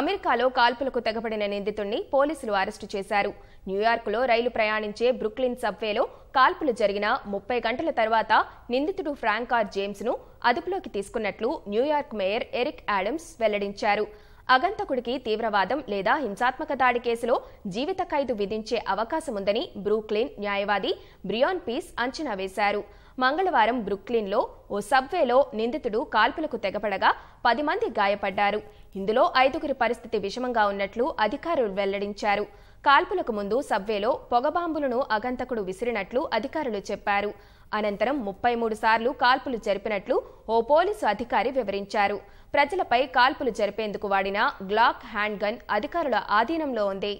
అమెరికాలో కాల్పులకు తెగబడిన నిందితుడిని పోలీసులు అరెస్టు చేశారు న్యూయార్క్లో రైలు ప్రయాణించే బ్రుక్లిన్ సబ్వేలో కాల్పులు జరిగిన ముప్పై గంటల తర్వాత నిందితుడు ఫ్రాంక్ ఆర్ జేమ్స్ను అదుపులోకి తీసుకున్నట్లు న్యూయార్క్ మేయర్ ఎరిక్ యాడమ్స్ వెల్లడించారు అగంతకుడికి తీవ్రవాదం లేదా హింసాత్మక దాడి కేసులో జీవిత ఖైదు విధించే అవకాశముందని బ్రూక్లిన్ న్యాయవాది బ్రియాన్ పీస్ అంచనా వేశారు మంగళవారం బ్రుక్లిన్లో ఓ సబ్వేలో నిందితుడు కాల్పులకు తెగపడగా పది మంది గాయపడ్డారు ఇందులో ఐదుగురి పరిస్థితి విషమంగా ఉన్నట్లు అధికారులు వెల్లడించారు కాల్పులకు ముందు సబ్వేలో పొగబాంబులను అగంతకుడు విసిరినట్లు అధికారులు చెప్పారు అనంతరం ముప్పై మూడు సార్లు కాల్పులు జరిపినట్లు ఓ పోలీసు అధికారి వివరించారు ప్రజలపై కాల్పులు జరిపేందుకు వాడిన గ్లాక్ హ్యాండ్ గన్ అధికారుల ఆధీనంలో ఉంది